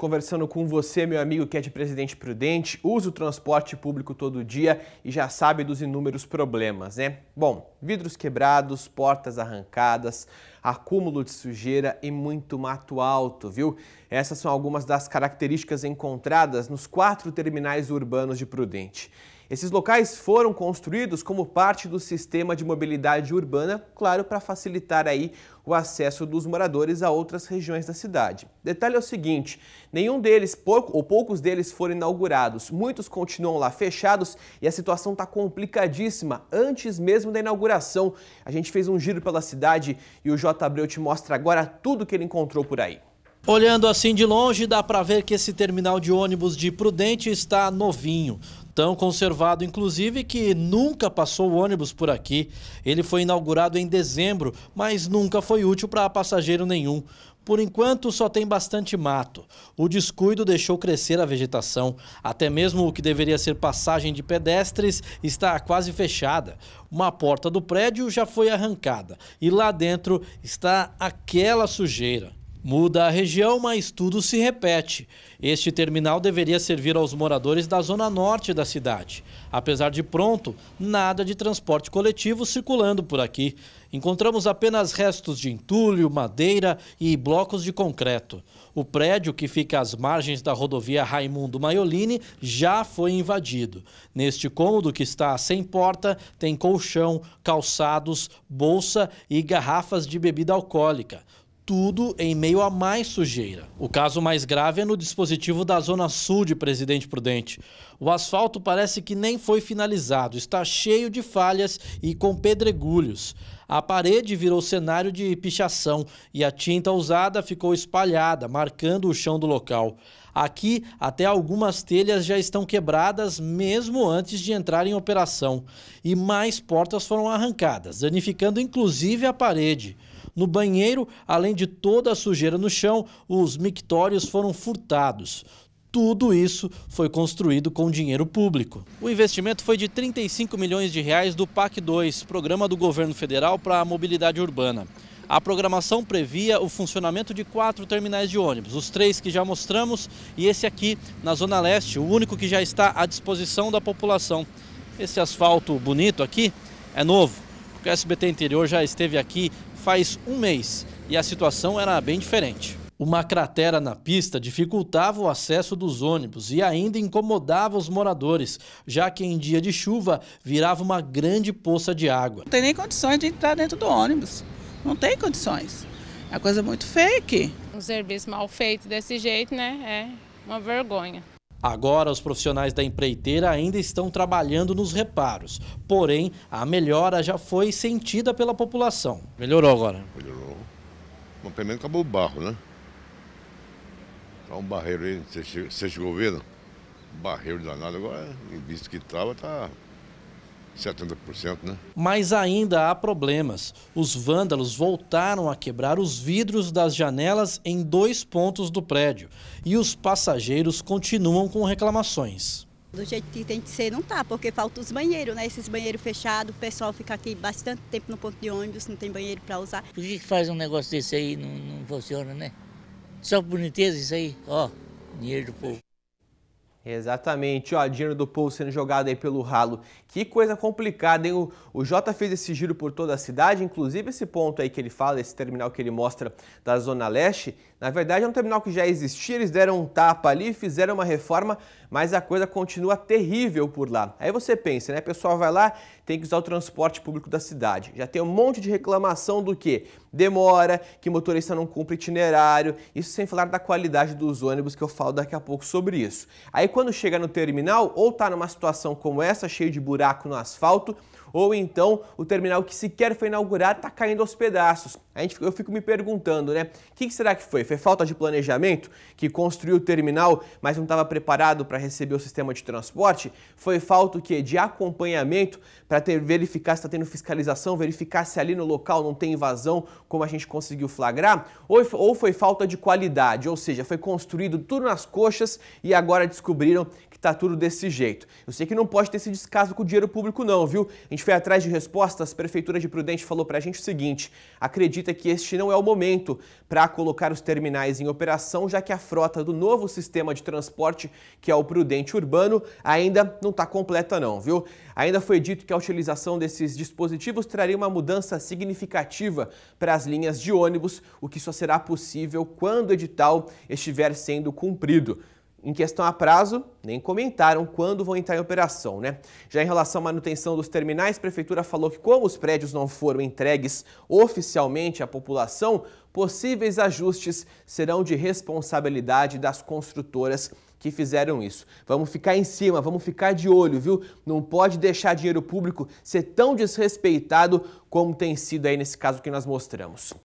conversando com você, meu amigo que é de Presidente Prudente, usa o transporte público todo dia e já sabe dos inúmeros problemas, né? Bom, vidros quebrados, portas arrancadas, acúmulo de sujeira e muito mato alto, viu? Essas são algumas das características encontradas nos quatro terminais urbanos de Prudente. Esses locais foram construídos como parte do sistema de mobilidade urbana, claro, para facilitar aí o acesso dos moradores a outras regiões da cidade. Detalhe é o seguinte, nenhum deles, pouco, ou poucos deles foram inaugurados, muitos continuam lá fechados e a situação está complicadíssima antes mesmo da inauguração. A gente fez um giro pela cidade e o J. Abreu te mostra agora tudo que ele encontrou por aí. Olhando assim de longe, dá para ver que esse terminal de ônibus de Prudente está novinho. Tão conservado, inclusive, que nunca passou o ônibus por aqui. Ele foi inaugurado em dezembro, mas nunca foi útil para passageiro nenhum. Por enquanto, só tem bastante mato. O descuido deixou crescer a vegetação. Até mesmo o que deveria ser passagem de pedestres está quase fechada. Uma porta do prédio já foi arrancada e lá dentro está aquela sujeira. Muda a região, mas tudo se repete. Este terminal deveria servir aos moradores da zona norte da cidade. Apesar de pronto, nada de transporte coletivo circulando por aqui. Encontramos apenas restos de entulho, madeira e blocos de concreto. O prédio, que fica às margens da rodovia Raimundo Maiolini, já foi invadido. Neste cômodo, que está sem porta, tem colchão, calçados, bolsa e garrafas de bebida alcoólica tudo em meio a mais sujeira. O caso mais grave é no dispositivo da Zona Sul de Presidente Prudente. O asfalto parece que nem foi finalizado, está cheio de falhas e com pedregulhos. A parede virou cenário de pichação e a tinta usada ficou espalhada, marcando o chão do local. Aqui, até algumas telhas já estão quebradas mesmo antes de entrar em operação. E mais portas foram arrancadas, danificando inclusive a parede no banheiro, além de toda a sujeira no chão, os mictórios foram furtados. Tudo isso foi construído com dinheiro público. O investimento foi de 35 milhões de reais do PAC 2, programa do governo federal para a mobilidade urbana. A programação previa o funcionamento de quatro terminais de ônibus, os três que já mostramos e esse aqui na Zona Leste, o único que já está à disposição da população. Esse asfalto bonito aqui é novo, o SBT Interior já esteve aqui faz um mês e a situação era bem diferente. Uma cratera na pista dificultava o acesso dos ônibus e ainda incomodava os moradores, já que em dia de chuva virava uma grande poça de água. Não tem nem condições de entrar dentro do ônibus. Não tem condições. É coisa muito feia aqui. Um serviço mal feito desse jeito, né? É uma vergonha. Agora, os profissionais da empreiteira ainda estão trabalhando nos reparos, porém, a melhora já foi sentida pela população. Melhorou agora? Melhorou. Mas pelo menos acabou o barro, né? Tá um barreiro aí, você chegou vendo? Barreiro danado agora, visto que estava, tá 70%, né? Mas ainda há problemas. Os vândalos voltaram a quebrar os vidros das janelas em dois pontos do prédio e os passageiros continuam com reclamações. Do jeito que tem que ser, não tá, porque falta os banheiros, né? Esses banheiros fechados, o pessoal fica aqui bastante tempo no ponto de ônibus, não tem banheiro para usar. Por que, faz um negócio desse aí não, não funciona, né? Só boniteza isso aí, ó, dinheiro do povo. Exatamente, ó, dinheiro do povo sendo jogado aí pelo ralo. Que coisa complicada, hein? O, o Jota fez esse giro por toda a cidade, inclusive esse ponto aí que ele fala, esse terminal que ele mostra da Zona Leste, na verdade é um terminal que já existia, eles deram um tapa ali, fizeram uma reforma, mas a coisa continua terrível por lá. Aí você pensa, né? O pessoal vai lá, tem que usar o transporte público da cidade. Já tem um monte de reclamação do que? Demora, que motorista não cumpre itinerário, isso sem falar da qualidade dos ônibus, que eu falo daqui a pouco sobre isso. Aí quando chega no terminal, ou está numa situação como essa, cheio de buraco no asfalto, ou então o terminal que sequer foi inaugurado está caindo aos pedaços. A gente, eu fico me perguntando, né? O que, que será que foi? Foi falta de planejamento? Que construiu o terminal, mas não estava preparado para receber o sistema de transporte? Foi falta o quê? De acompanhamento para verificar se está tendo fiscalização, verificar se ali no local não tem invasão, como a gente conseguiu flagrar? Ou, ou foi falta de qualidade, ou seja, foi construído tudo nas coxas e agora descobriram que está tudo desse jeito. Eu sei que não pode ter esse descaso com o dinheiro público não, viu? A gente gente foi atrás de respostas, a Prefeitura de Prudente falou para a gente o seguinte: acredita que este não é o momento para colocar os terminais em operação, já que a frota do novo sistema de transporte, que é o Prudente Urbano, ainda não está completa, não, viu? Ainda foi dito que a utilização desses dispositivos traria uma mudança significativa para as linhas de ônibus, o que só será possível quando o edital estiver sendo cumprido em questão a prazo, nem comentaram quando vão entrar em operação, né? Já em relação à manutenção dos terminais, a prefeitura falou que como os prédios não foram entregues oficialmente à população, possíveis ajustes serão de responsabilidade das construtoras que fizeram isso. Vamos ficar em cima, vamos ficar de olho, viu? Não pode deixar dinheiro público ser tão desrespeitado como tem sido aí nesse caso que nós mostramos.